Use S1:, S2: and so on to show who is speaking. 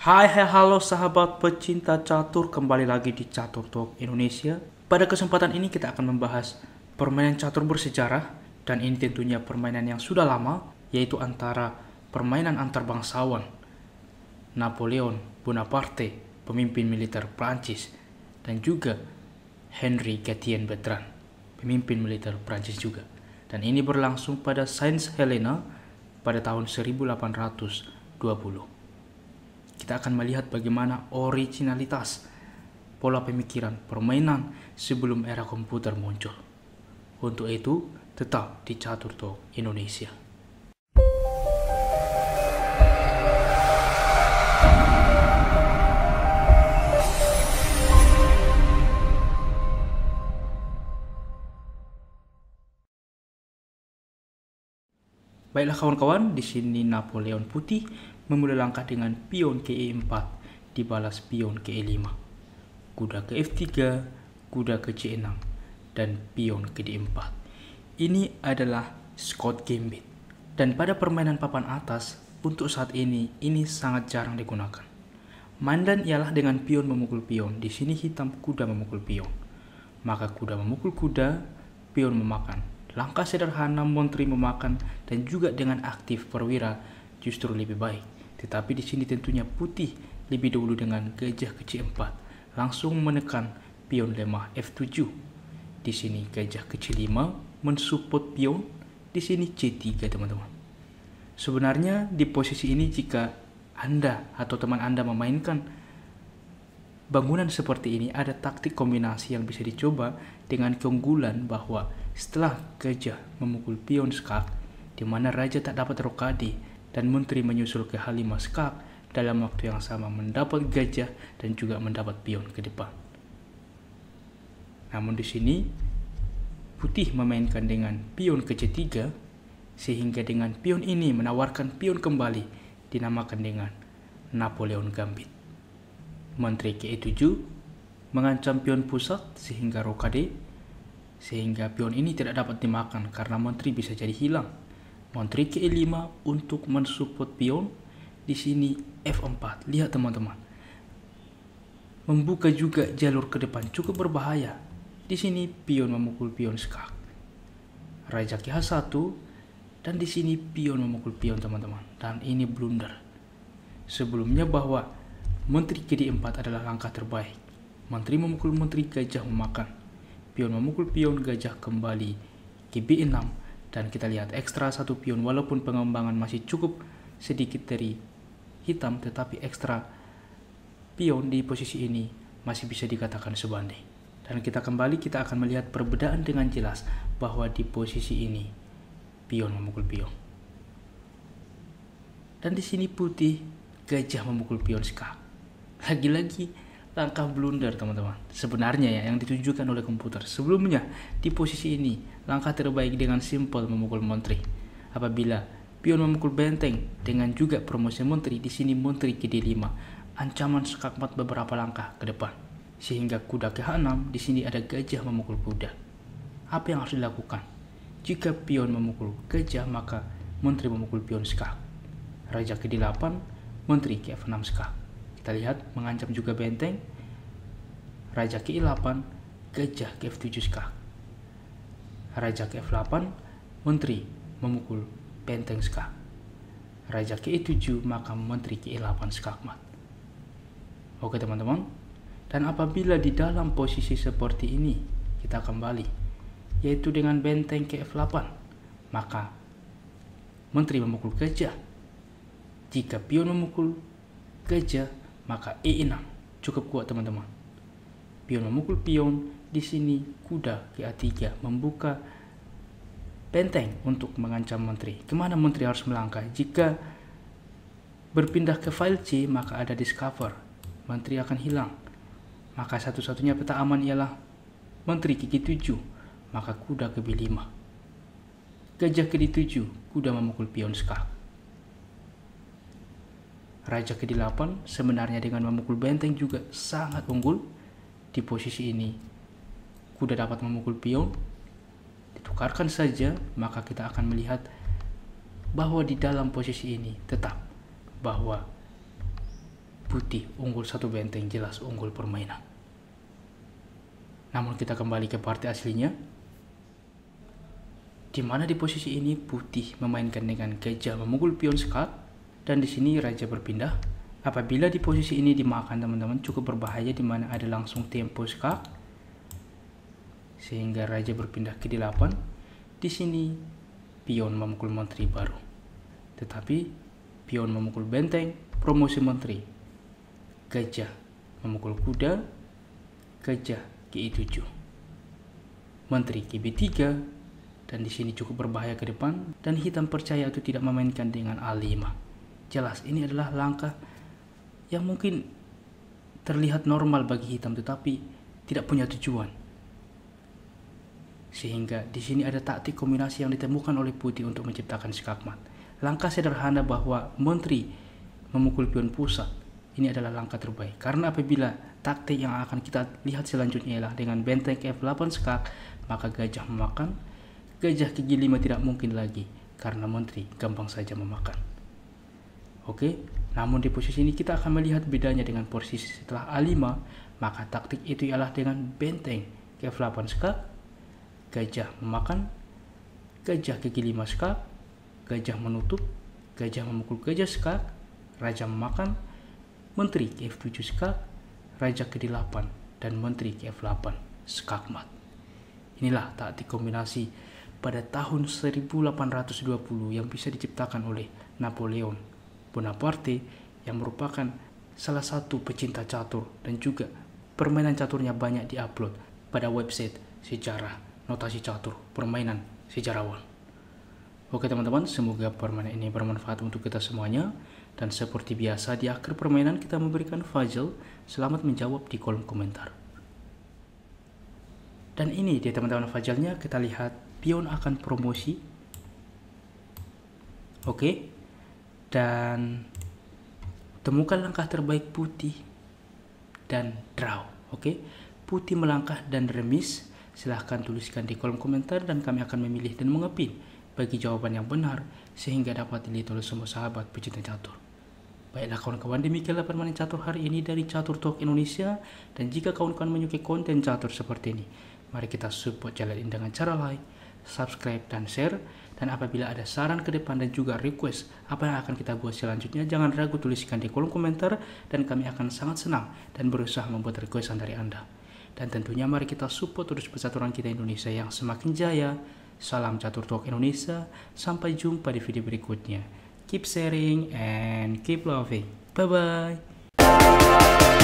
S1: Hai hai halo sahabat pecinta catur kembali lagi di Catur Talk Indonesia. Pada kesempatan ini kita akan membahas permainan catur bersejarah dan ini tentunya permainan yang sudah lama yaitu antara permainan antar bangsawan Napoleon Bonaparte, pemimpin militer Prancis dan juga Henry Gatien Bertrand, pemimpin militer Prancis juga. Dan ini berlangsung pada Saint Helena pada tahun 1820. Kita akan melihat bagaimana originalitas pola pemikiran permainan sebelum era komputer muncul. Untuk itu, tetap di Catur Talk Indonesia. Baiklah kawan-kawan, di sini Napoleon Putih memulai langkah dengan pion ke e4 dibalas pion ke e5, kuda ke f3, kuda ke c6, dan pion ke d4. Ini adalah Scott Gambit. Dan pada permainan papan atas, untuk saat ini, ini sangat jarang digunakan. Mandan ialah dengan pion memukul pion, di sini hitam kuda memukul pion. Maka kuda memukul kuda, pion memakan. Langkah sederhana Montri memakan dan juga dengan aktif perwira justru lebih baik tetapi di sini tentunya putih lebih dahulu dengan gajah kecil 4 langsung menekan pion lemah F7. Di sini gajah kecil 5 mensupport pion, di sini C3 teman-teman. Sebenarnya di posisi ini jika Anda atau teman Anda memainkan bangunan seperti ini ada taktik kombinasi yang bisa dicoba dengan keunggulan bahwa setelah gajah memukul pion skak di mana raja tak dapat rokade dan menteri menyusul ke Halimah Skak dalam waktu yang sama mendapat gajah dan juga mendapat pion ke depan. Namun di sini, putih memainkan dengan pion ke C3 sehingga dengan pion ini menawarkan pion kembali dinamakan dengan Napoleon Gambit. Menteri ke E7 mengancam pion pusat sehingga rokade sehingga pion ini tidak dapat dimakan karena menteri bisa jadi hilang Menteri ke 5 untuk mensupport pion di sini F4 lihat teman-teman membuka juga jalur ke depan cukup berbahaya di sini pion memukul pion skak raja ke H1 dan di sini pion memukul pion teman-teman dan ini blunder sebelumnya bahwa menteri ke D4 adalah langkah terbaik menteri memukul menteri gajah memakan pion memukul pion gajah kembali ke B6 dan kita lihat ekstra satu pion walaupun pengembangan masih cukup sedikit dari hitam tetapi ekstra pion di posisi ini masih bisa dikatakan sebanding. Dan kita kembali kita akan melihat perbedaan dengan jelas bahwa di posisi ini pion memukul pion. Dan di sini putih gajah memukul pion skak. Lagi-lagi langkah blunder teman-teman. Sebenarnya ya yang ditunjukkan oleh komputer sebelumnya di posisi ini Langkah terbaik dengan simpel memukul menteri. Apabila Pion memukul benteng dengan juga promosi menteri di sini menteri ke D5. Ancaman skakmat beberapa langkah ke depan. Sehingga kuda ke H6, di sini ada gajah memukul kuda. Apa yang harus dilakukan? Jika pion memukul gajah, maka menteri memukul pion skak. Raja ke D8, Menteri ke F6 skak. Kita lihat mengancam juga benteng. Raja ke I8, gajah ke F7 skak. Raja ke-8, menteri memukul benteng Skak. Raja ke-7, maka menteri ke-8 Skakmat. Oke teman-teman, dan apabila di dalam posisi seperti ini, kita kembali, yaitu dengan benteng ke 8 maka menteri memukul gajah. Jika pion memukul gajah, maka E6 cukup kuat teman-teman. Pion memukul pion, di sini kuda a 3 membuka benteng untuk mengancam menteri. Kemana menteri harus melangkah? Jika berpindah ke file C, maka ada discover. Menteri akan hilang. Maka satu-satunya peta aman ialah menteri ke G7, maka kuda ke B5. Gajah ke D7, kuda memukul pion skak. Raja ke D8 sebenarnya dengan memukul benteng juga sangat unggul di posisi ini kuda dapat memukul pion, ditukarkan saja, maka kita akan melihat bahwa di dalam posisi ini tetap bahwa putih unggul satu benteng jelas unggul permainan. Namun kita kembali ke partai aslinya, di mana di posisi ini putih memainkan dengan gajah memukul pion skak, dan di sini raja berpindah. Apabila di posisi ini dimakan teman-teman cukup berbahaya di mana ada langsung tempo skak, sehingga raja berpindah ke D8. Di sini pion memukul menteri baru. Tetapi pion memukul benteng, promosi menteri. Gajah memukul kuda, gajah ke E7. Menteri ke B3 dan di sini cukup berbahaya ke depan dan hitam percaya itu tidak memainkan dengan A5. Jelas ini adalah langkah yang mungkin terlihat normal bagi hitam tetapi tidak punya tujuan. Sehingga di sini ada taktik kombinasi yang ditemukan oleh Putih untuk menciptakan skakmat. Langkah sederhana bahwa menteri memukul pion pusat ini adalah langkah terbaik. Karena apabila taktik yang akan kita lihat selanjutnya ialah dengan benteng F8 skak, maka gajah memakan, gajah gigi 5 tidak mungkin lagi karena menteri gampang saja memakan. Oke, namun di posisi ini kita akan melihat bedanya dengan posisi setelah A5, maka taktik itu ialah dengan benteng F8 skak, gajah memakan, gajah gigi lima sekak, gajah menutup, gajah memukul gajah sekak, raja memakan, menteri ke F7 sekak, raja ke D8, dan menteri ke F8 sekakmat. Inilah taktik kombinasi pada tahun 1820 yang bisa diciptakan oleh Napoleon Bonaparte yang merupakan salah satu pecinta catur dan juga permainan caturnya banyak diupload pada website sejarah notasi catur, permainan, sejarawan. Oke teman-teman, semoga permainan ini bermanfaat untuk kita semuanya. Dan seperti biasa, di akhir permainan kita memberikan fajl. Selamat menjawab di kolom komentar. Dan ini dia teman-teman fajlnya kita lihat pion akan promosi. Oke, dan temukan langkah terbaik putih dan draw. Oke, putih melangkah dan remis, Silahkan tuliskan di kolom komentar dan kami akan memilih dan mengepin bagi jawaban yang benar sehingga dapat dilihat oleh semua sahabat pecinta catur. Baiklah kawan-kawan, demikianlah permainan catur hari ini dari Catur Talk Indonesia. Dan jika kawan-kawan menyukai konten catur seperti ini, mari kita support channel ini dengan cara like, subscribe, dan share. Dan apabila ada saran ke depan dan juga request apa yang akan kita buat selanjutnya, jangan ragu tuliskan di kolom komentar dan kami akan sangat senang dan berusaha membuat requestan dari Anda. Dan tentunya mari kita support terus persatuan kita Indonesia yang semakin jaya. Salam Catur Talk Indonesia. Sampai jumpa di video berikutnya. Keep sharing and keep loving. Bye-bye.